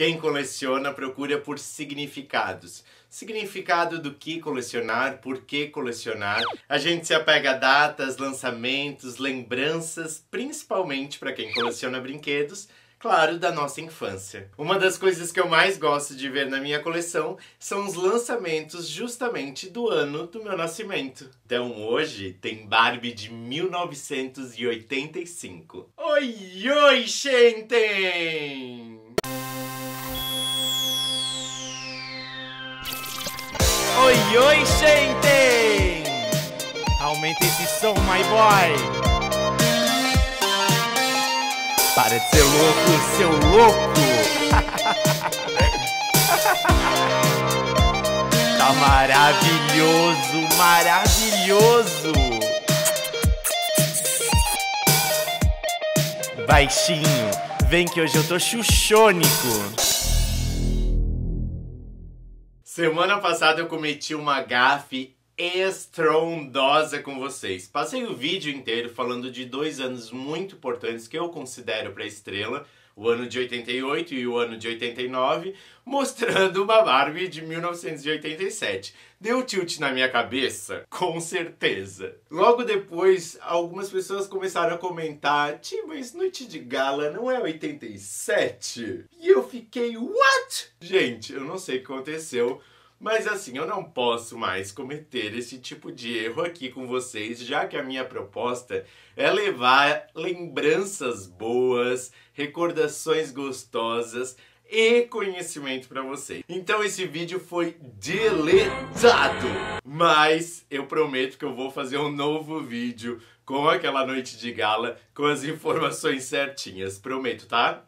Quem coleciona procura por significados. Significado do que colecionar, por que colecionar. A gente se apega a datas, lançamentos, lembranças, principalmente para quem coleciona brinquedos, claro, da nossa infância. Uma das coisas que eu mais gosto de ver na minha coleção são os lançamentos justamente do ano do meu nascimento. Então hoje tem Barbie de 1985. Oi, oi, gente! E oi, gente! Aumenta esse som, my boy! Para de ser louco, seu louco! tá maravilhoso, maravilhoso! Baixinho, vem que hoje eu tô chuchônico! Semana passada eu cometi uma gafe estrondosa com vocês. Passei o vídeo inteiro falando de dois anos muito importantes que eu considero para a estrela o ano de 88 e o ano de 89, mostrando uma Barbie de 1987. Deu tilt na minha cabeça? Com certeza. Logo depois, algumas pessoas começaram a comentar: Ti, mas Noite de Gala não é 87? E eu fiquei: What? Gente, eu não sei o que aconteceu mas assim, eu não posso mais cometer esse tipo de erro aqui com vocês, já que a minha proposta é levar lembranças boas, recordações gostosas e conhecimento para vocês. Então esse vídeo foi deletado, mas eu prometo que eu vou fazer um novo vídeo com aquela noite de gala com as informações certinhas, prometo, tá?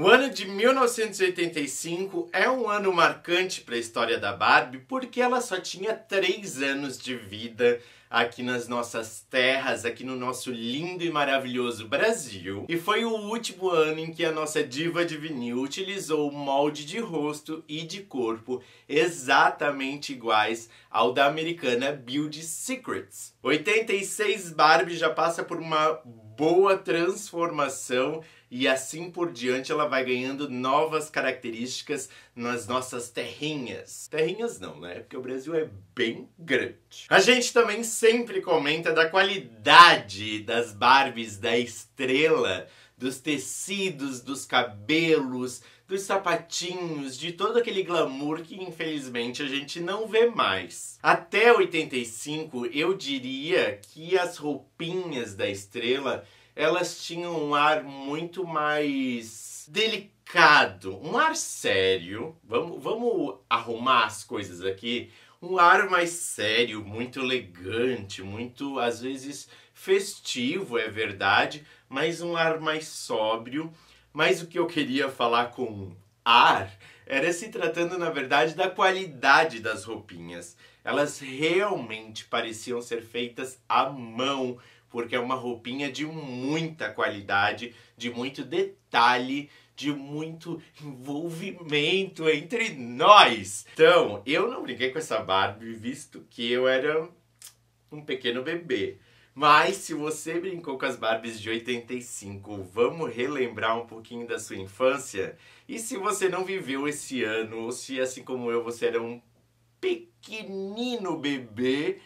O ano de 1985 é um ano marcante para a história da Barbie porque ela só tinha três anos de vida aqui nas nossas terras, aqui no nosso lindo e maravilhoso Brasil. E foi o último ano em que a nossa diva de vinil utilizou molde de rosto e de corpo exatamente iguais ao da americana Build Secrets. 86 Barbie já passa por uma boa transformação e assim por diante ela vai ganhando novas características nas nossas terrinhas. Terrinhas não, né? Porque o Brasil é bem grande. A gente também sempre comenta da qualidade das Barbies da estrela, dos tecidos, dos cabelos, dos sapatinhos, de todo aquele glamour que infelizmente a gente não vê mais. Até 85, eu diria que as roupinhas da estrela elas tinham um ar muito mais delicado, um ar sério. Vamos, vamos arrumar as coisas aqui. Um ar mais sério, muito elegante, muito às vezes festivo, é verdade, mas um ar mais sóbrio. Mas o que eu queria falar com ar era se tratando, na verdade, da qualidade das roupinhas. Elas realmente pareciam ser feitas à mão porque é uma roupinha de muita qualidade, de muito detalhe, de muito envolvimento entre nós. Então, eu não brinquei com essa Barbie, visto que eu era um pequeno bebê. Mas se você brincou com as Barbies de 85, vamos relembrar um pouquinho da sua infância? E se você não viveu esse ano, ou se assim como eu você era um pequenino bebê,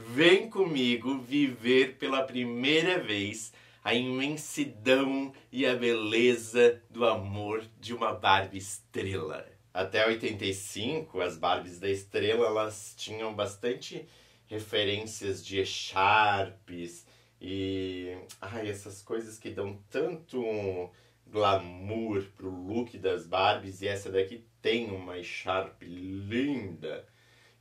Vem comigo viver pela primeira vez a imensidão e a beleza do amor de uma Barbie estrela. Até 85, as Barbies da estrela elas tinham bastante referências de echarpes e ai, essas coisas que dão tanto glamour pro look das Barbies e essa daqui tem uma echarpe linda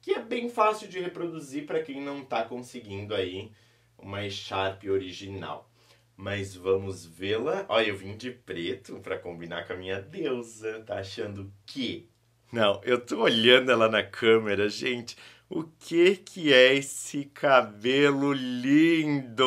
que é bem fácil de reproduzir para quem não está conseguindo aí uma Sharp original. Mas vamos vê-la. Olha, eu vim de preto para combinar com a minha deusa. Tá achando que? Não, eu tô olhando ela na câmera, gente. O que que é esse cabelo lindo?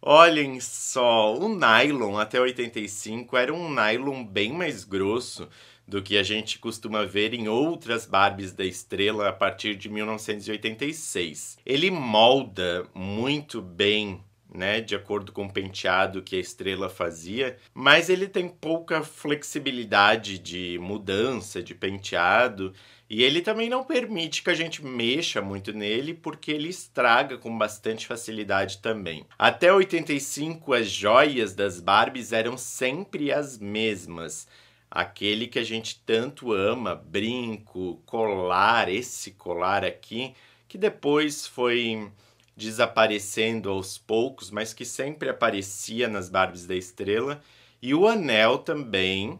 Olhem só, o nylon até 85 era um nylon bem mais grosso do que a gente costuma ver em outras Barbies da Estrela a partir de 1986. Ele molda muito bem né, de acordo com o penteado que a estrela fazia, mas ele tem pouca flexibilidade de mudança de penteado e ele também não permite que a gente mexa muito nele porque ele estraga com bastante facilidade também. Até 85 as joias das Barbies eram sempre as mesmas aquele que a gente tanto ama, brinco, colar, esse colar aqui, que depois foi desaparecendo aos poucos, mas que sempre aparecia nas Barbies da Estrela, e o anel também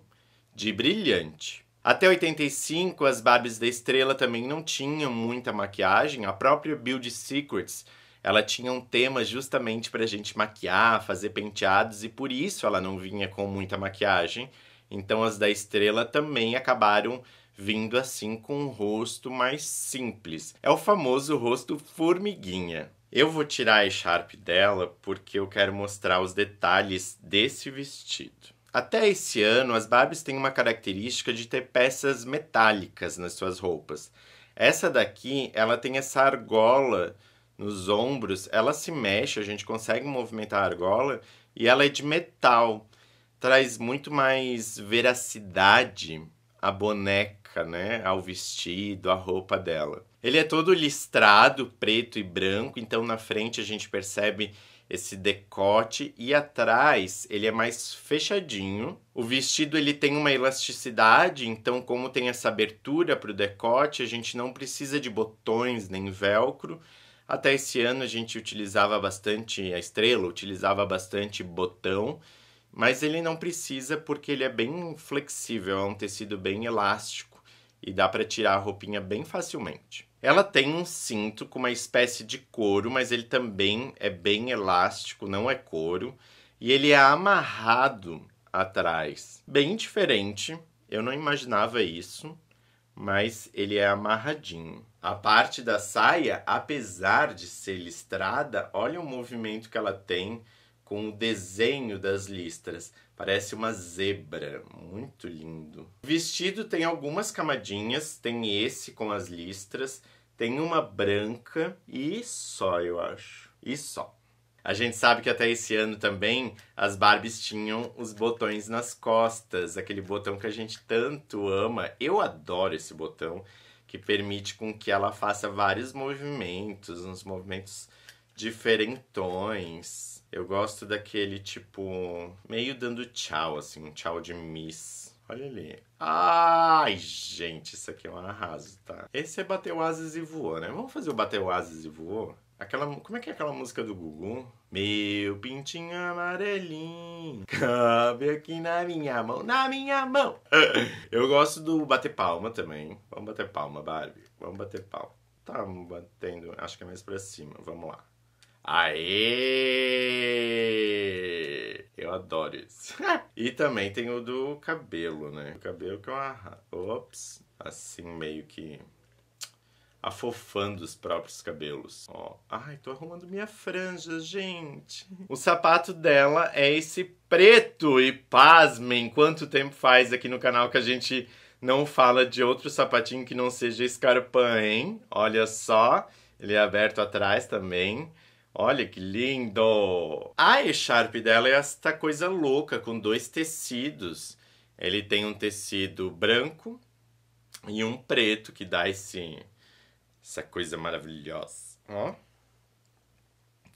de brilhante. Até 85, as Barbies da Estrela também não tinham muita maquiagem, a própria Build Secrets ela tinha um tema justamente para a gente maquiar, fazer penteados, e por isso ela não vinha com muita maquiagem. Então as da estrela também acabaram vindo assim com um rosto mais simples. É o famoso rosto formiguinha. Eu vou tirar a Sharp dela porque eu quero mostrar os detalhes desse vestido. Até esse ano, as Barbies têm uma característica de ter peças metálicas nas suas roupas. Essa daqui, ela tem essa argola nos ombros, ela se mexe, a gente consegue movimentar a argola e ela é de metal traz muito mais veracidade à boneca, né? Ao vestido, à roupa dela. Ele é todo listrado, preto e branco, então na frente a gente percebe esse decote e atrás ele é mais fechadinho. O vestido ele tem uma elasticidade, então como tem essa abertura para o decote, a gente não precisa de botões nem velcro. Até esse ano a gente utilizava bastante a estrela, utilizava bastante botão mas ele não precisa porque ele é bem flexível, é um tecido bem elástico e dá para tirar a roupinha bem facilmente. Ela tem um cinto com uma espécie de couro, mas ele também é bem elástico, não é couro, e ele é amarrado atrás. Bem diferente, eu não imaginava isso, mas ele é amarradinho. A parte da saia, apesar de ser listrada, olha o movimento que ela tem com o desenho das listras. Parece uma zebra, muito lindo. O vestido tem algumas camadinhas, tem esse com as listras, tem uma branca e só, eu acho. E só. A gente sabe que até esse ano também as Barbies tinham os botões nas costas, aquele botão que a gente tanto ama. Eu adoro esse botão que permite com que ela faça vários movimentos, uns movimentos diferentões. Eu gosto daquele tipo, meio dando tchau, assim, um tchau de miss. Olha ali. Ai, gente, isso aqui é um arraso, tá? Esse é Bateu Asas e Voou, né? Vamos fazer o Bateu Asas e Voou? Aquela, como é que é aquela música do Gugu? Meu pintinho amarelinho, cabe aqui na minha mão, na minha mão. Eu gosto do bater palma também. Vamos bater palma, Barbie. Vamos bater palma. Tá batendo, acho que é mais pra cima. Vamos lá. Aê! Eu adoro isso. e também tem o do cabelo, né? O cabelo que é uma. Ops! Assim, meio que afofando os próprios cabelos. Ó, ai, tô arrumando minha franja, gente. O sapato dela é esse preto e pasmem, quanto tempo faz aqui no canal que a gente não fala de outro sapatinho que não seja escarpã, hein? Olha só, ele é aberto atrás também. Olha que lindo! A echarpe dela é esta coisa louca, com dois tecidos. Ele tem um tecido branco e um preto, que dá esse, essa coisa maravilhosa. Ó.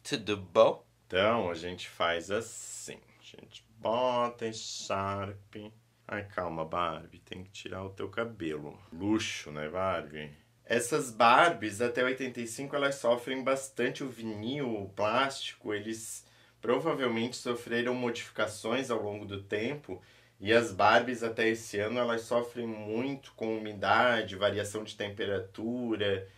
Tudo bom? Então, a gente faz assim. A gente bota echarpe. Ai, calma, Barbie, tem que tirar o teu cabelo. Luxo, né, Barbie? Essas Barbies, até 85, elas sofrem bastante o vinil, o plástico, eles provavelmente sofreram modificações ao longo do tempo. E as Barbies até esse ano elas sofrem muito com umidade, variação de temperatura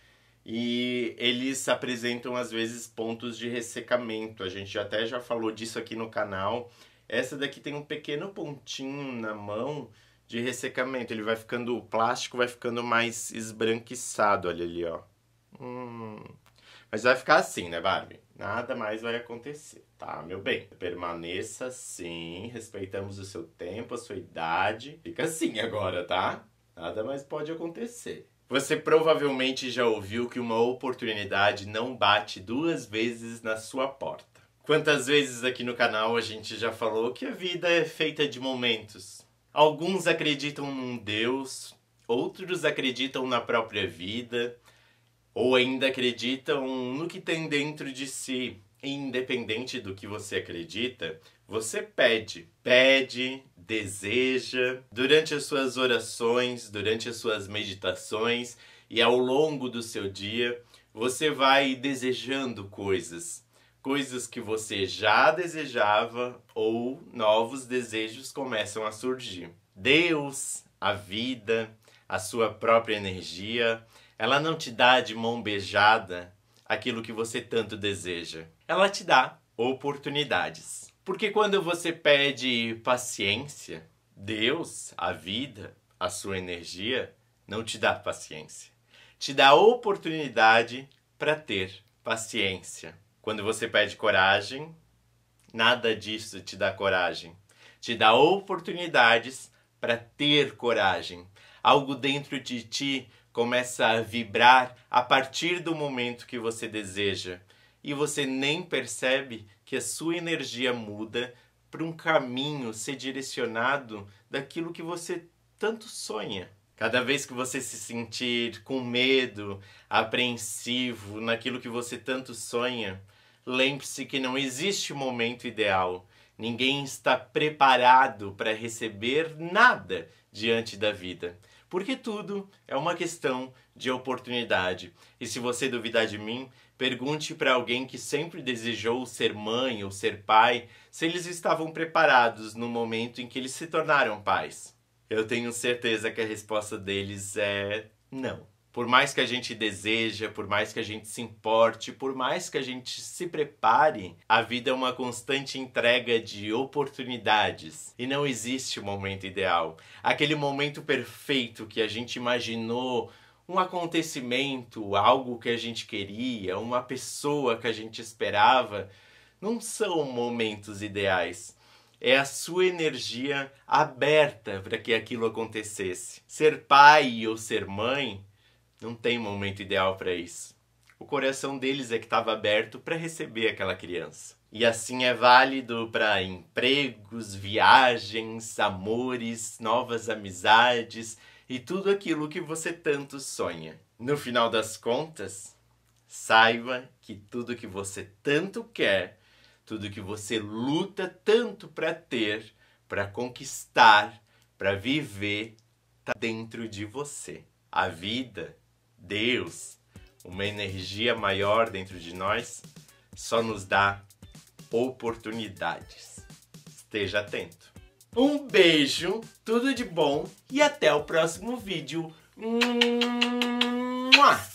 e eles apresentam às vezes pontos de ressecamento. A gente até já falou disso aqui no canal. Essa daqui tem um pequeno pontinho na mão de ressecamento. Ele vai ficando, o plástico vai ficando mais esbranquiçado, olha ali, ó. Hum. Mas vai ficar assim, né, Barbie? Nada mais vai acontecer, tá, meu bem? Permaneça assim, respeitamos o seu tempo, a sua idade. Fica assim agora, tá? Nada mais pode acontecer. Você provavelmente já ouviu que uma oportunidade não bate duas vezes na sua porta. Quantas vezes aqui no canal a gente já falou que a vida é feita de momentos? Alguns acreditam num Deus, outros acreditam na própria vida, ou ainda acreditam no que tem dentro de si. E independente do que você acredita, você pede, pede, deseja, durante as suas orações, durante as suas meditações e ao longo do seu dia, você vai desejando coisas coisas que você já desejava ou novos desejos começam a surgir. Deus, a vida, a sua própria energia, ela não te dá de mão beijada aquilo que você tanto deseja. Ela te dá oportunidades. Porque quando você pede paciência, Deus, a vida, a sua energia, não te dá paciência. Te dá oportunidade para ter paciência. Quando você pede coragem, nada disso te dá coragem. Te dá oportunidades para ter coragem. Algo dentro de ti começa a vibrar a partir do momento que você deseja e você nem percebe que a sua energia muda para um caminho ser direcionado daquilo que você tanto sonha. Cada vez que você se sentir com medo, apreensivo naquilo que você tanto sonha, lembre-se que não existe momento ideal. Ninguém está preparado para receber nada diante da vida, porque tudo é uma questão de oportunidade. E se você duvidar de mim, pergunte para alguém que sempre desejou ser mãe ou ser pai se eles estavam preparados no momento em que eles se tornaram pais. Eu tenho certeza que a resposta deles é não. Por mais que a gente deseja, por mais que a gente se importe, por mais que a gente se prepare, a vida é uma constante entrega de oportunidades e não existe o momento ideal. Aquele momento perfeito que a gente imaginou, um acontecimento, algo que a gente queria, uma pessoa que a gente esperava, não são momentos ideais é a sua energia aberta para que aquilo acontecesse. Ser pai ou ser mãe não tem momento ideal para isso. O coração deles é que estava aberto para receber aquela criança. E assim é válido para empregos, viagens, amores, novas amizades e tudo aquilo que você tanto sonha. No final das contas, saiba que tudo que você tanto quer, tudo que você luta tanto para ter, para conquistar, para viver, está dentro de você. A vida Deus, uma energia maior dentro de nós, só nos dá oportunidades. Esteja atento. Um beijo, tudo de bom e até o próximo vídeo. Mua!